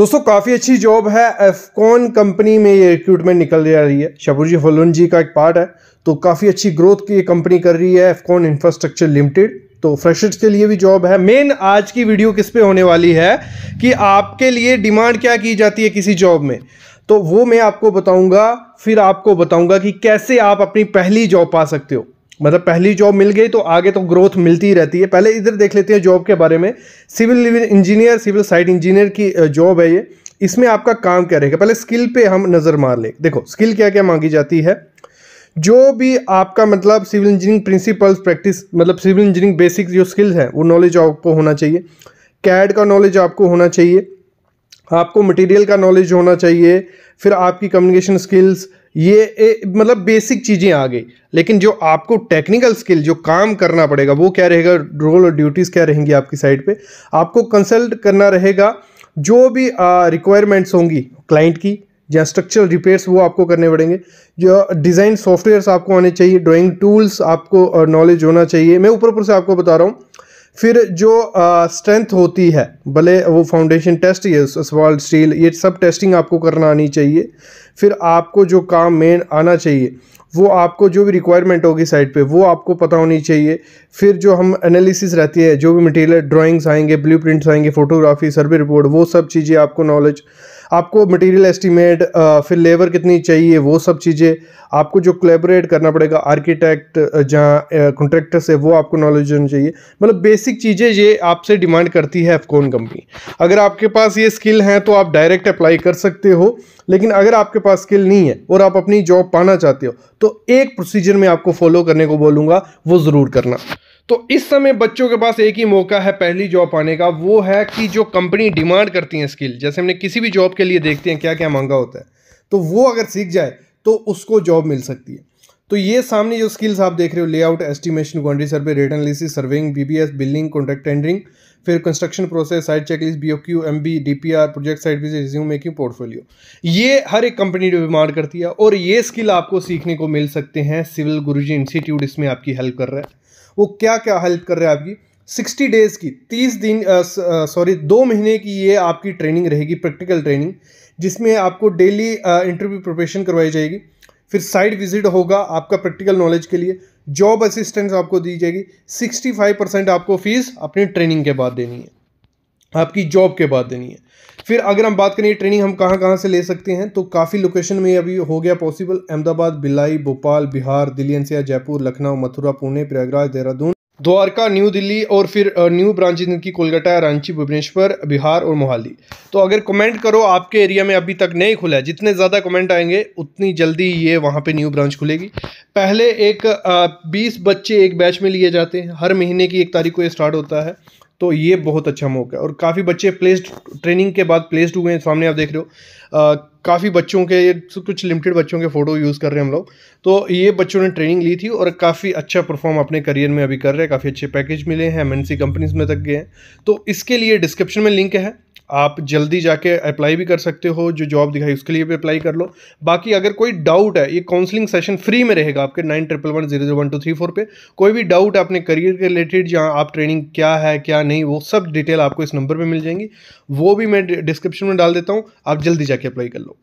दोस्तों काफ़ी अच्छी जॉब है एफकॉन कंपनी में ये रिक्रूटमेंट निकल जा रही है शबुर जी फलून जी का एक पार्ट है तो काफ़ी अच्छी ग्रोथ की ये कंपनी कर रही है एफकॉन इंफ्रास्ट्रक्चर लिमिटेड तो फ्रेशर्स के लिए भी जॉब है मेन आज की वीडियो किस पे होने वाली है कि आपके लिए डिमांड क्या की जाती है किसी जॉब में तो वो मैं आपको बताऊंगा फिर आपको बताऊंगा कि कैसे आप अपनी पहली जॉब पा सकते हो मतलब पहली जॉब मिल गई तो आगे तो ग्रोथ मिलती ही रहती है पहले इधर देख लेते हैं जॉब के बारे में civil engineer civil site engineer की जॉब है ये इसमें आपका काम क्या रहेगा पहले स्किल पे हम नज़र मार लें देखो स्किल क्या क्या मांगी जाती है जो भी आपका मतलब सिविल इंजीनियरिंग प्रिंसिपल्स प्रैक्टिस मतलब सिविल इंजीनियरिंग बेसिक जो स्किल्स हैं वो नॉलेज आपको होना चाहिए कैड का नॉलेज आपको होना चाहिए आपको मटेरियल का नॉलेज होना चाहिए फिर आपकी कम्युनिकेशन स्किल्स ये मतलब बेसिक चीज़ें आ गई लेकिन जो आपको टेक्निकल स्किल जो काम करना पड़ेगा वो क्या रहेगा रोल और ड्यूटीज़ क्या रहेंगी आपकी साइड पे आपको कंसल्ट करना रहेगा जो भी रिक्वायरमेंट्स होंगी क्लाइंट की या स्ट्रक्चरल रिपेयर्स वो आपको करने पड़ेंगे जो डिज़ाइन सॉफ्टवेयर्स आपको आने चाहिए ड्राइंग टूल्स आपको नॉलेज होना चाहिए मैं ऊपर ऊपर से आपको बता रहा हूँ फिर जो स्ट्रेंथ होती है भले वो फाउंडेशन टेस्ट ये सवाल्ट स्टील ये सब टेस्टिंग आपको करना आनी चाहिए फिर आपको जो काम मेन आना चाहिए वो आपको जो भी रिक्वायरमेंट होगी साइड पे वो आपको पता होनी चाहिए फिर जो हम एनालिसिस रहती है जो भी मटेरियल ड्राइंग्स आएंगे ब्लूप्रिंट्स आएंगे फोटोग्राफी सर्वे रिपोर्ट वो सब चीज़ें आपको नॉलेज आपको मटेरियल एस्टीमेट फिर लेबर कितनी चाहिए वो सब चीज़ें आपको जो कोलेबरेट करना पड़ेगा आर्किटेक्ट जहाँ कॉन्ट्रैक्टर से वो आपको नॉलेज होनी चाहिए मतलब बेसिक चीज़ें ये आपसे डिमांड करती है एफकोन कंपनी अगर आपके पास ये स्किल हैं तो आप डायरेक्ट अप्लाई कर सकते हो लेकिन अगर आपके पास स्किल नहीं है और आप अपनी जॉब पाना चाहते हो तो एक प्रोसीजर में आपको फॉलो करने को बोलूँगा वो ज़रूर करना तो इस समय बच्चों के पास एक ही मौका है पहली जॉब पाने का वो है कि जो कंपनी डिमांड करती हैं स्किल जैसे हमने किसी भी जॉब के लिए देखते हैं क्या क्या मांगा होता है तो वो अगर सीख जाए तो उसको जॉब मिल सकती है तो ये सामने जो स्किल्स आप देख रहे हो layout estimation quantity survey rate analysis serving BBS building contract tendering फिर construction process site checklist B O Q M B D P R project site visit resume making portfolio ये हर एक कंपनी डिमांड करती है और ये skill आपको सीखने को मिल सकते हैं सिविल गुरुजी इंस्टीट्यूट इसमें आपकी हेल्प कर रहा है वो क्या क्या हेल्प कर रहे हैं आपकी सिक्सटी डेज़ की तीस दिन सॉरी दो महीने की ये आपकी ट्रेनिंग रहेगी प्रैक्टिकल ट्रेनिंग जिसमें आपको डेली इंटरव्यू प्रिपरेशन करवाई जाएगी फिर साइड विजिट होगा आपका प्रैक्टिकल नॉलेज के लिए जॉब असिस्टेंस आपको दी जाएगी सिक्सटी फाइव परसेंट आपको फीस अपनी ट्रेनिंग के बाद देनी है आपकी जॉब के बाद देनी है फिर अगर हम बात करें ट्रेनिंग हम कहाँ कहाँ से ले सकते हैं तो काफ़ी लोकेशन में अभी हो गया possible Ahmedabad Bhilai Bhopal Bihar Delhi NCR Jaipur Lucknow Mathura Pune Prayagraj Dehradun Dwarka new Delhi और फिर न्यू ब्रांच इनकी कोलकाता रांची भुवनेश्वर बिहार और मोहाली तो अगर कमेंट करो आपके एरिया में अभी तक नहीं खुला है जितने ज़्यादा कमेंट आएंगे उतनी जल्दी ये वहाँ पे न्यू ब्रांच खुलेगी पहले एक बीस बच्चे एक बैच में लिए जाते हैं हर महीने की एक तारीख को ये स्टार्ट होता है तो ये बहुत अच्छा मौका है और काफ़ी बच्चे प्लेस्ड ट्रेनिंग के बाद प्लेस्ड हुए हैं सामने आप देख रहे हो काफ़ी बच्चों के कुछ लिमिटेड बच्चों के फ़ोटो यूज़ कर रहे हैं हम लोग तो ये बच्चों ने ट्रेनिंग ली थी और काफ़ी अच्छा परफॉर्म अपने करियर में अभी कर रहे हैं काफ़ी अच्छे पैकेज मिले हैं एम कंपनीज में तक गए हैं तो इसके लिए डिस्क्रिप्शन में लिंक है आप जल्दी जाके अप्लाई भी कर सकते हो जो जॉब दिखाई उसके लिए भी अप्लाई कर लो बाकी अगर कोई डाउट है ये काउंसलिंग सेशन फ्री में रहेगा आपके nine triple one zero zero one two three four पर कोई भी डाउट है अपने करियर के रिलेटेड जहाँ आप ट्रेनिंग क्या है क्या नहीं वो सब डिटेल आपको इस नंबर पर मिल जाएंगी वो भी मैं डिस्क्रिप्शन में डाल देता हूँ आप जल्दी जाके अप्लाई कर लो